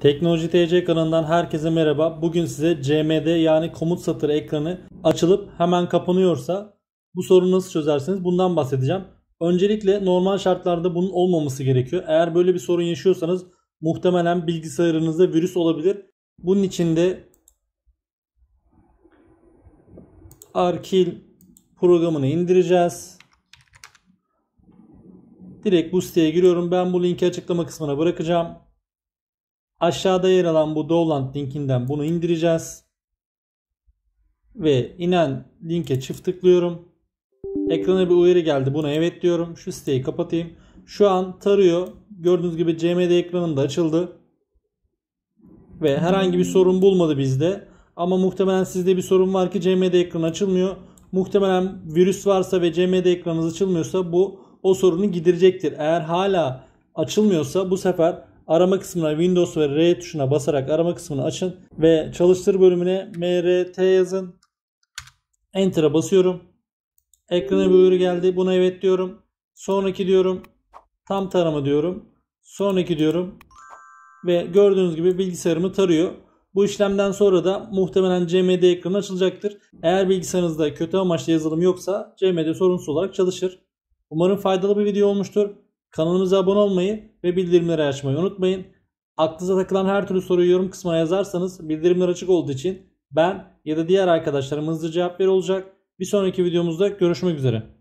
Teknoloji TC kanalından herkese merhaba. Bugün size CMD yani komut satır ekranı açılıp hemen kapanıyorsa bu sorunu nasıl çözersiniz bundan bahsedeceğim. Öncelikle normal şartlarda bunun olmaması gerekiyor. Eğer böyle bir sorun yaşıyorsanız muhtemelen bilgisayarınızda virüs olabilir. Bunun için de Arkil programını indireceğiz. Direkt bu siteye giriyorum. Ben bu linki açıklama kısmına bırakacağım. Aşağıda yer alan bu Download linkinden bunu indireceğiz. Ve inen linke çift tıklıyorum. Ekrana bir uyarı geldi. Buna evet diyorum. Şu siteyi kapatayım. Şu an tarıyor. Gördüğünüz gibi CMD ekranında açıldı. Ve herhangi bir sorun bulmadı bizde. Ama muhtemelen sizde bir sorun var ki CMD ekranı açılmıyor. Muhtemelen virüs varsa ve CMD ekranınız açılmıyorsa bu o sorunu giderecektir. Eğer hala açılmıyorsa bu sefer Arama kısmına Windows ve R tuşuna basarak arama kısmını açın ve çalıştır bölümüne MRT yazın. Enter'a basıyorum. Ekrana bir uyarı geldi. Buna evet diyorum. Sonraki diyorum. Tam tarama diyorum. Sonraki diyorum. Ve gördüğünüz gibi bilgisayarımı tarıyor. Bu işlemden sonra da muhtemelen CMD ekranı açılacaktır. Eğer bilgisayarınızda kötü amaçlı yazılım yoksa CMD sorunsuz olarak çalışır. Umarım faydalı bir video olmuştur. Kanalımıza abone olmayı ve bildirimleri açmayı unutmayın. Aklınıza takılan her türlü soruyu yorum kısmına yazarsanız bildirimler açık olduğu için ben ya da diğer arkadaşlarım hızlı cevap ver olacak. Bir sonraki videomuzda görüşmek üzere.